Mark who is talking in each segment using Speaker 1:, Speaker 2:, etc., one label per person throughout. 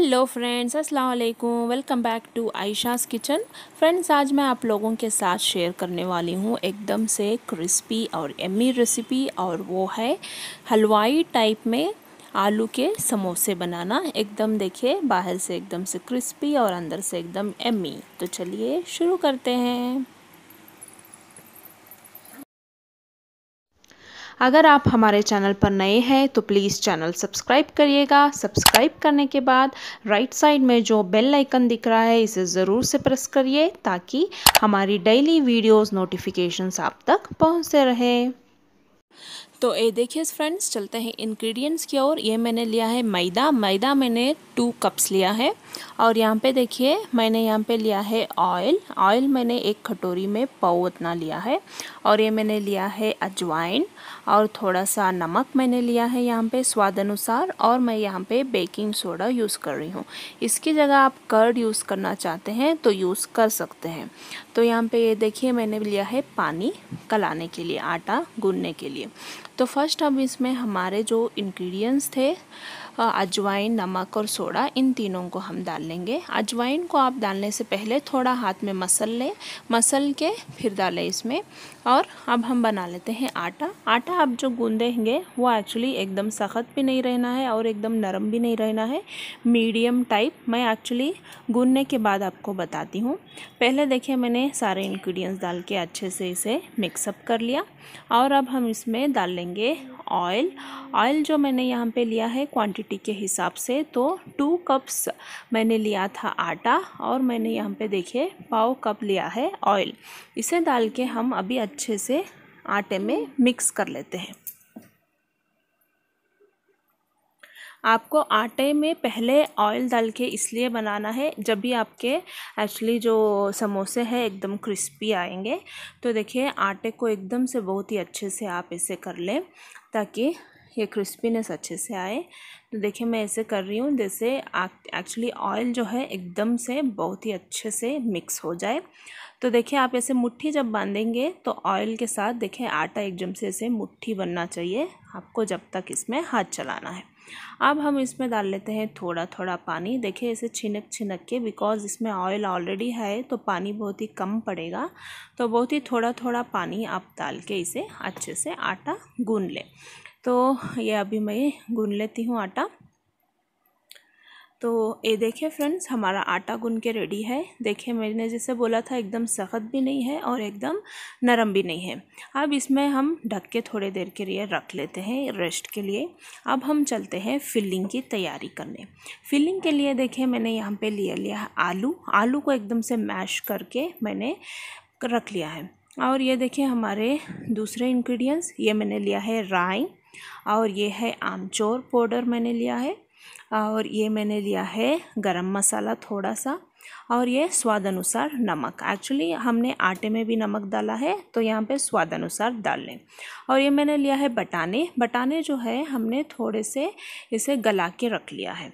Speaker 1: hello friends अस्सलाम वालेकुम welcome back to Ayesha's kitchen friends आज मैं आप लोगों के साथ शेयर करने वाली हूँ एकदम से क्रिस्पी और एमी रेसिपी और वो है हलवाई टाइप में आलू के समोसे बनाना एकदम देखिए बाहर से एकदम से क्रिस्पी और अंदर से एकदम एमी तो चलिए शुरू करते हैं अगर आप हमारे चैनल पर नए हैं तो प्लीज़ चैनल सब्सक्राइब करिएगा सब्सक्राइब करने के बाद राइट साइड में जो बेल आइकन दिख रहा है इसे ज़रूर से प्रेस करिए ताकि हमारी डेली वीडियोस नोटिफिकेशंस आप तक पहुंचते रहे तो ये देखिए फ्रेंड्स चलते हैं इंग्रेडिएंट्स की ओर ये मैंने लिया है मैदा मैदा मैंने टू कप्स लिया है और यहाँ पे देखिए मैंने यहाँ पे लिया है ऑयल ऑयल मैंने एक कटोरी में पाव उतना लिया है और ये मैंने लिया है अजवाइन और थोड़ा सा नमक मैंने लिया है यहाँ पे स्वाद अनुसार और मैं यहाँ पे बेकिंग सोडा यूज़ कर रही हूँ इसकी जगह आप कर्ड यूज़ करना चाहते हैं तो यूज़ कर सकते हैं तो यहाँ पे ये देखिए मैंने लिया है पानी कलाने के लिए आटा गूंदने के लिए तो फर्स्ट अब इसमें हमारे जो इन्ग्रीडियंट्स थे अजवाइन नमक और सोडा इन तीनों को हम डाल लेंगे अजवाइन को आप डालने से पहले थोड़ा हाथ में मसल लें मसल के फिर डालें इसमें और अब हम बना लेते हैं आटा आटा आप जो गूँधेंगे वो एक्चुअली एकदम सख्त भी नहीं रहना है और एकदम नरम भी नहीं रहना है मीडियम टाइप मैं एक्चुअली गूंदने के बाद आपको बताती हूँ पहले देखिए मैंने सारे इन्ग्रीडियंट्स डाल के अच्छे से इसे मिक्सअप कर लिया और अब हम इसमें डाल लेंगे ऑयल ऑयल जो मैंने यहाँ पे लिया है क्वांटिटी के हिसाब से तो टू कप्स मैंने लिया था आटा और मैंने यहाँ पे देखिए पाव कप लिया है ऑयल इसे डाल के हम अभी अच्छे से आटे में मिक्स कर लेते हैं आपको आटे में पहले ऑयल डाल के इसलिए बनाना है जब भी आपके एक्चुअली जो समोसे हैं एकदम क्रिस्पी आएंगे तो देखिए आटे को एकदम से बहुत ही अच्छे से आप इसे कर लें ताकि ये क्रिस्पीनेस अच्छे से आए तो देखिए मैं ऐसे कर रही हूँ जैसे एक्चुअली ऑयल जो है एकदम से बहुत ही अच्छे से मिक्स हो जाए तो देखिए आप ऐसे मुट्ठी जब बांधेंगे तो ऑयल के साथ देखिए आटा एकदम से ऐसे मुट्ठी बनना चाहिए आपको जब तक इसमें हाथ चलाना है अब हम इसमें डाल लेते हैं थोड़ा थोड़ा पानी देखिए इसे छिनक छिनक के बिकॉज़ इसमें ऑयल ऑलरेडी है तो पानी बहुत ही कम पड़ेगा तो बहुत ही थोड़ा थोड़ा पानी आप डाल के इसे अच्छे से आटा गून लें तो ये अभी मैं गून लेती हूँ आटा तो ये देखिए फ्रेंड्स हमारा आटा गुन के रेडी है देखिए मैंने जैसे बोला था एकदम सख्त भी नहीं है और एकदम नरम भी नहीं है अब इसमें हम ढक के थोड़े देर के लिए रख लेते हैं रेस्ट के लिए अब हम चलते हैं फिलिंग की तैयारी करने फिलिंग के लिए देखिए मैंने यहाँ पे लिया लिया है आलू आलू को एकदम से मैश करके मैंने रख लिया है और ये देखिए हमारे दूसरे इन्ग्रीडियंट्स ये मैंने लिया है राई और ये है आमचोर पाउडर मैंने लिया है और ये मैंने लिया है गरम मसाला थोड़ा सा और ये स्वाद अनुसार नमक एक्चुअली हमने आटे में भी नमक डाला है तो यहाँ पे स्वाद अनुसार डाल लें और ये मैंने लिया है बटाने बटाने जो है हमने थोड़े से इसे गला के रख लिया है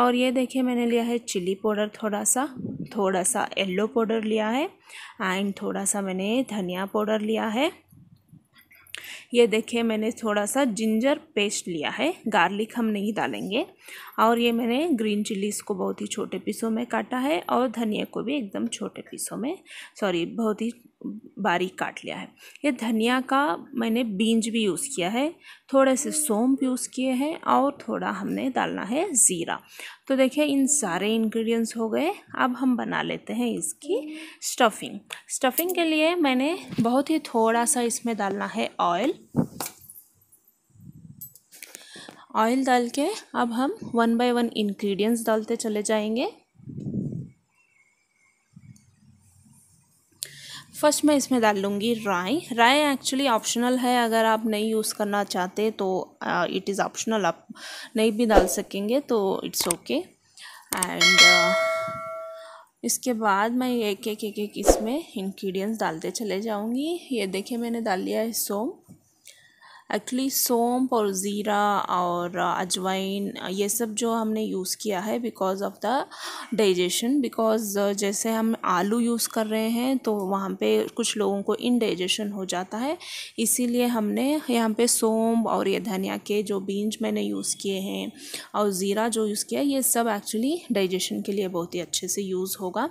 Speaker 1: और ये देखिए मैंने लिया है चिली पाउडर थोड़ा सा थोड़ा सा येल्लो पाउडर लिया है एंड थोड़ा सा मैंने धनिया पाउडर लिया है ये देखिए मैंने थोड़ा सा जिंजर पेस्ट लिया है गार्लिक हम नहीं डालेंगे और ये मैंने ग्रीन चिलीज़ को बहुत ही छोटे पीसों में काटा है और धनिया को भी एकदम छोटे पीसों में सॉरी बहुत ही बारीक काट लिया है ये धनिया का मैंने बीज भी यूज़ किया है थोड़े से सौंप यूज़ किए हैं और थोड़ा हमने डालना है ज़ीरा तो देखिए इन सारे इंग्रेडिएंट्स हो गए अब हम बना लेते हैं इसकी स्टफिंग स्टफिंग के लिए मैंने बहुत ही थोड़ा सा इसमें डालना है ऑयल ऑयल डाल के अब हम वन बाय वन इंग्रेडिएंट्स डालते चले जाएंगे फर्स्ट मैं इसमें डाल लूँगी राय राय एक्चुअली ऑप्शनल है अगर आप नहीं यूज़ करना चाहते तो इट इज़ ऑप्शनल आप नहीं भी डाल सकेंगे तो इट्स ओके एंड इसके बाद मैं एक एक एक एक इसमें इन्ग्रीडियंट्स डालते चले जाऊँगी ये देखिए मैंने डाल लिया है सोम एक्चुअली सोम्प और ज़ीरा और अजवाइन ये सब जो हमने यूज़ किया है because of the digestion because जैसे हम आलू यूज़ कर रहे हैं तो वहाँ पे कुछ लोगों को इनडाइजेशन हो जाता है इसीलिए हमने यहाँ पे सोम और ये धनिया के जो बीन्स मैंने यूज़ किए हैं और ज़ीरा जो यूज़ किया ये सब एक्चुअली डाइजेशन के लिए बहुत ही अच्छे से यूज़ होगा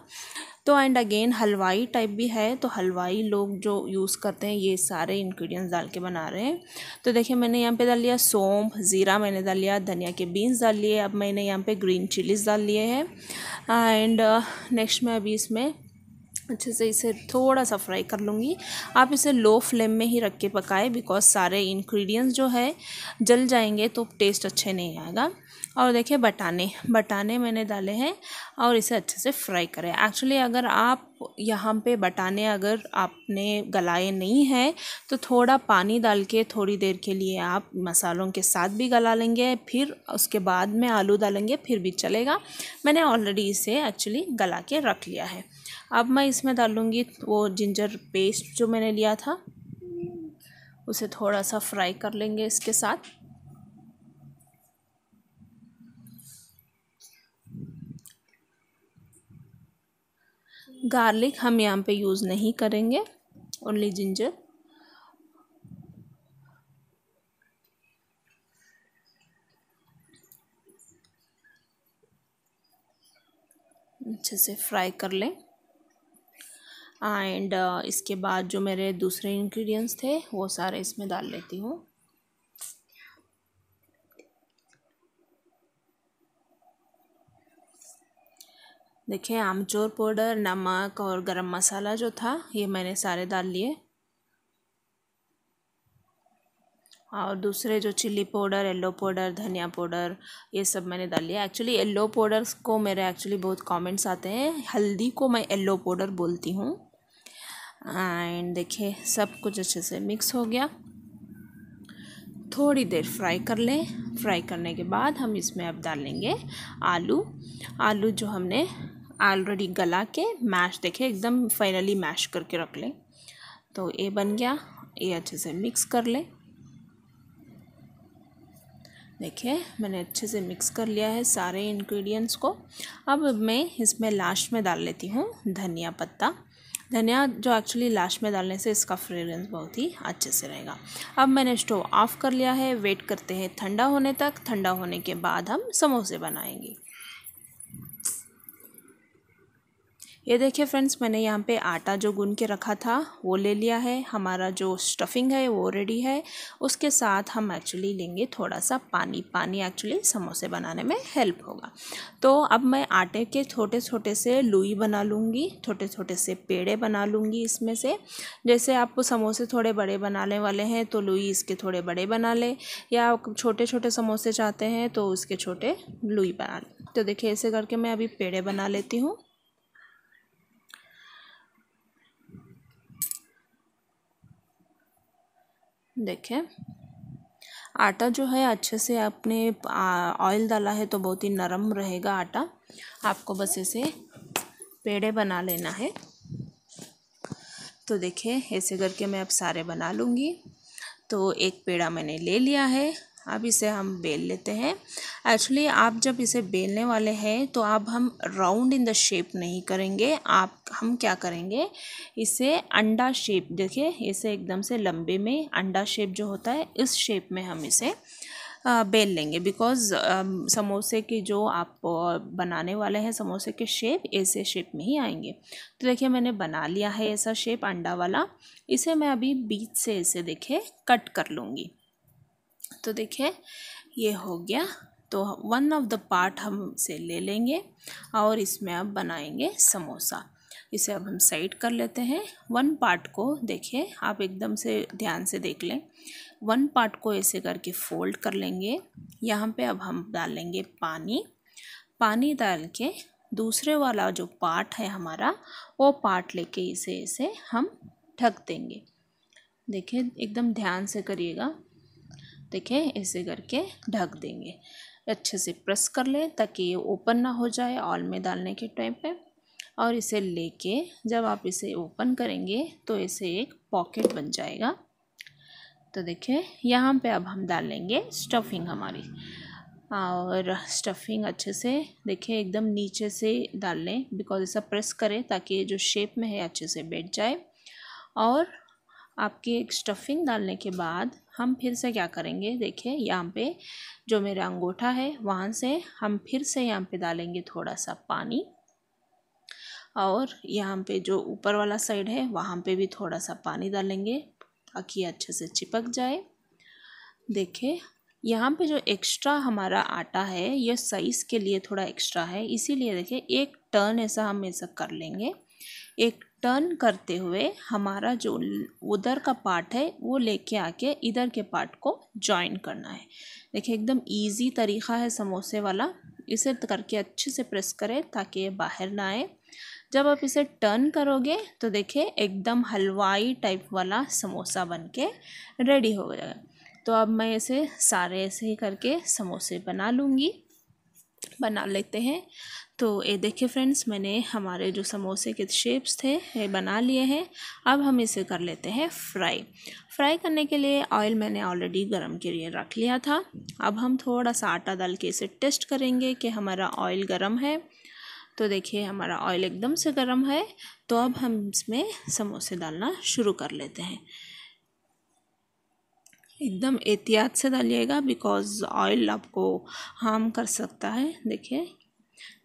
Speaker 1: तो एंड अगेन हलवाई टाइप भी है तो हलवाई लोग जो यूज़ करते हैं ये सारे इन्ग्रीडियंट्स डाल के बना रहे हैं तो देखिए मैंने यहाँ पे डाल लिया सौंफ ज़ीरा मैंने डाल लिया धनिया के बीन्स डाल लिए अब मैंने यहाँ पे ग्रीन चिलीज डाल लिए हैं एंड नेक्स्ट uh, मैं अभी इसमें अच्छे से इसे थोड़ा सा फ्राई कर लूँगी आप इसे लो फ्लेम में ही रख के पकाएं बिकॉज सारे इन्ग्रीडियंट्स जो है जल जाएंगे तो टेस्ट अच्छे नहीं आएगा और देखिए बटाने बटाने मैंने डाले हैं और इसे अच्छे से फ्राई करें एक्चुअली अगर आप यहाँ पे बटाने अगर आपने गलाए नहीं हैं तो थोड़ा पानी डाल के थोड़ी देर के लिए आप मसालों के साथ भी गला लेंगे फिर उसके बाद में आलू डालेंगे फिर भी चलेगा मैंने ऑलरेडी इसे एक्चुअली गला के रख लिया है अब मैं इसमें डालूँगी वो जिंजर पेस्ट जो मैंने लिया था उसे थोड़ा सा फ्राई कर लेंगे इसके साथ गार्लिक हम यहाँ पे यूज़ नहीं करेंगे ओनली जिंजर अच्छे से फ्राई कर लें एंड uh, इसके बाद जो मेरे दूसरे इंग्रेडिएंट्स थे वो सारे इसमें डाल लेती हूँ देखिए आमचूर पाउडर नमक और गरम मसाला जो था ये मैंने सारे डाल लिए और दूसरे जो चिल्ली पाउडर येलो पाउडर धनिया पाउडर ये सब मैंने डाल लिया एक्चुअली येलो पाउडर को मेरे एक्चुअली बहुत कमेंट्स आते हैं हल्दी को मैं येलो पाउडर बोलती हूँ एंड देखिए सब कुछ अच्छे से मिक्स हो गया थोड़ी देर फ्राई कर लें फ्राई करने के बाद हम इसमें अब डालेंगे आलू आलू जो हमने ऑलरेडी गला के मैश देखे एकदम फाइनली मैश करके रख लें तो ये बन गया ये अच्छे से मिक्स कर लें देखिए मैंने अच्छे से मिक्स कर लिया है सारे इंग्रेडिएंट्स को अब मैं इसमें लास्ट में डाल लेती हूँ धनिया पत्ता धनिया जो एक्चुअली लास्ट में डालने से इसका फ्रेगरेंस बहुत ही अच्छे से रहेगा अब मैंने स्टोव ऑफ़ कर लिया है वेट करते हैं ठंडा होने तक ठंडा होने के बाद हम समोसे बनाएंगे ये देखिए फ्रेंड्स मैंने यहाँ पे आटा जो गुन के रखा था वो ले लिया है हमारा जो स्टफिंग है वो रेडी है उसके साथ हम एक्चुअली लेंगे थोड़ा सा पानी पानी एक्चुअली समोसे बनाने में हेल्प होगा तो अब मैं आटे के छोटे छोटे से लुई बना लूँगी छोटे छोटे से पेड़े बना लूँगी इसमें से जैसे आप समोसे थोड़े बड़े बनाने वाले हैं तो लुई इसके थोड़े बड़े बना लें या छोटे छोटे समोसे चाहते हैं तो उसके छोटे लुई बना लें तो देखिए ऐसे करके मैं अभी पेड़े बना लेती हूँ देखें आटा जो है अच्छे से आपने ऑयल डाला है तो बहुत ही नरम रहेगा आटा आपको बस इसे पेड़े बना लेना है तो देखिए ऐसे करके मैं अब सारे बना लूँगी तो एक पेड़ा मैंने ले लिया है अब इसे हम बेल लेते हैं एक्चुअली आप जब इसे बेलने वाले हैं तो अब हम राउंड इन द शेप नहीं करेंगे आप हम क्या करेंगे इसे अंडा शेप देखिए इसे एकदम से लंबे में अंडा शेप जो होता है इस शेप में हम इसे बेल लेंगे बिकॉज समोसे के जो आप बनाने वाले हैं समोसे के शेप ऐसे शेप में ही आएंगे तो देखिए मैंने बना लिया है ऐसा शेप अंडा वाला इसे मैं अभी बीच से ऐसे देखिए कट कर लूँगी तो देखिए ये हो गया तो वन ऑफ द पार्ट हम से ले लेंगे और इसमें अब बनाएंगे समोसा इसे अब हम साइड कर लेते हैं वन पार्ट को देखिए आप एकदम से ध्यान से देख लें वन पार्ट को ऐसे करके फोल्ड कर लेंगे यहाँ पे अब हम डालेंगे पानी पानी डाल के दूसरे वाला जो पार्ट है हमारा वो पार्ट लेके इसे इसे हम ढक देंगे देखिए एकदम ध्यान से करिएगा देखें ऐसे करके ढक देंगे अच्छे से प्रेस कर लें ताकि ये ओपन ना हो जाए ऑल में डालने के टाइम पे और इसे लेके जब आप इसे ओपन करेंगे तो इसे एक पॉकेट बन जाएगा तो देखिए यहाँ पे अब हम डालेंगे स्टफिंग हमारी और स्टफिंग अच्छे से देखिए एकदम नीचे से डाल लें बिकॉज ऐसा प्रेस करें ताकि ये जो शेप में है अच्छे से बैठ जाए और आपकी एक स्टफिंग डालने के बाद हम फिर से क्या करेंगे देखिए यहाँ पे जो मेरा अंगूठा है वहाँ से हम फिर से यहाँ पे डालेंगे थोड़ा सा पानी और यहाँ पे जो ऊपर वाला साइड है वहाँ पे भी थोड़ा सा पानी डालेंगे ताकि अच्छे से चिपक जाए देखिए यहाँ पे जो एक्स्ट्रा हमारा आटा है ये साइज़ के लिए थोड़ा एक्स्ट्रा है इसीलिए देखिए एक टर्न ऐसा हम ऐसा कर लेंगे एक टर्न करते हुए हमारा जो उधर का पार्ट है वो लेके आके इधर के पार्ट को जॉइन करना है देखिए एकदम इजी तरीक़ा है समोसे वाला इसे करके अच्छे से प्रेस करें ताकि ये बाहर ना आए जब आप इसे टर्न करोगे तो देखिए एकदम हलवाई टाइप वाला समोसा बन के रेडी हो जाएगा तो अब मैं इसे सारे ऐसे ही करके समोसे बना लूँगी बना लेते हैं तो ये देखिए फ्रेंड्स मैंने हमारे जो समोसे के शेप्स थे ये बना लिए हैं अब हम इसे कर लेते हैं फ्राई फ्राई करने के लिए ऑयल मैंने ऑलरेडी गर्म के लिए रख लिया था अब हम थोड़ा सा आटा डाल के इसे टेस्ट करेंगे कि हमारा ऑयल गर्म है तो देखिए हमारा ऑयल एकदम से गर्म है तो अब हम इसमें समोसे डालना शुरू कर लेते हैं एकदम एहतियात से डालिएगा बिकॉज़ ऑयल आपको हार्म कर सकता है देखिए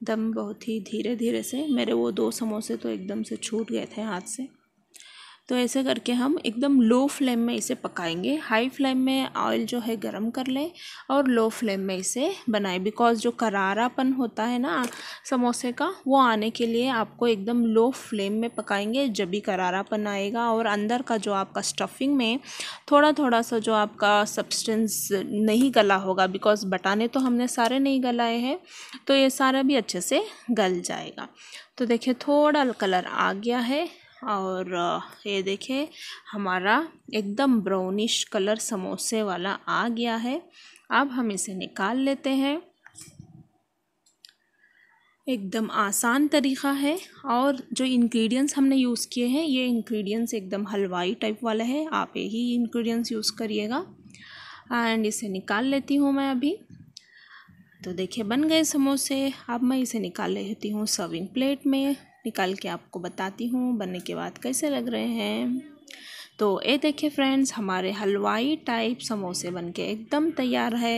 Speaker 1: दम बहुत ही धीरे धीरे से मेरे वो दो समोसे तो एकदम से छूट गए थे हाथ से तो ऐसे करके हम एकदम लो फ्लेम में इसे पकाएंगे हाई फ्लेम में ऑयल जो है गरम कर लें और लो फ्लेम में इसे बनाएं बिकॉज जो करारापन होता है ना समोसे का वो आने के लिए आपको एकदम लो फ्लेम में पकाएंगे जब भी करारापन आएगा और अंदर का जो आपका स्टफिंग में थोड़ा थोड़ा सा जो आपका सब्सटेंस नहीं गला होगा बिकॉज बटाने तो हमने सारे नहीं गलाए हैं तो ये सारा भी अच्छे से गल जाएगा तो देखिए थोड़ा कलर आ गया है और ये देखे हमारा एकदम ब्राउनिश कलर समोसे वाला आ गया है अब हम इसे निकाल लेते हैं एकदम आसान तरीक़ा है और जो इंग्रेडिएंट्स हमने यूज़ किए हैं ये इंग्रेडिएंट्स एकदम हलवाई टाइप वाला है आप यही इंग्रेडिएंट्स यूज़ करिएगा एंड इसे निकाल लेती हूँ मैं अभी तो देखिए बन गए समोसे अब मैं इसे निकाल लेती हूँ सर्विंग प्लेट में निकाल के आपको बताती हूँ बनने के बाद कैसे लग रहे हैं तो ये देखिए फ्रेंड्स हमारे हलवाई टाइप समोसे बन के एकदम तैयार है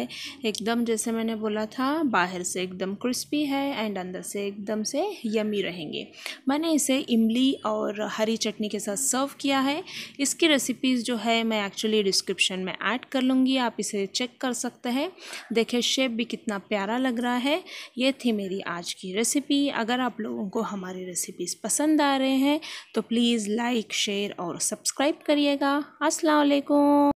Speaker 1: एकदम जैसे मैंने बोला था बाहर से एकदम क्रिस्पी है एंड अंदर से एकदम से यमी रहेंगे मैंने इसे इमली और हरी चटनी के साथ सर्व किया है इसकी रेसिपीज़ जो है मैं एक्चुअली डिस्क्रिप्शन में ऐड कर लूँगी आप इसे चेक कर सकते हैं देखिए शेप भी कितना प्यारा लग रहा है ये थी मेरी आज की रेसिपी अगर आप लोगों को हमारी रेसिपीज़ पसंद आ रहे हैं तो प्लीज़ लाइक शेयर और सब्सक्राइब करिएगा अस्सलाम वालेकुम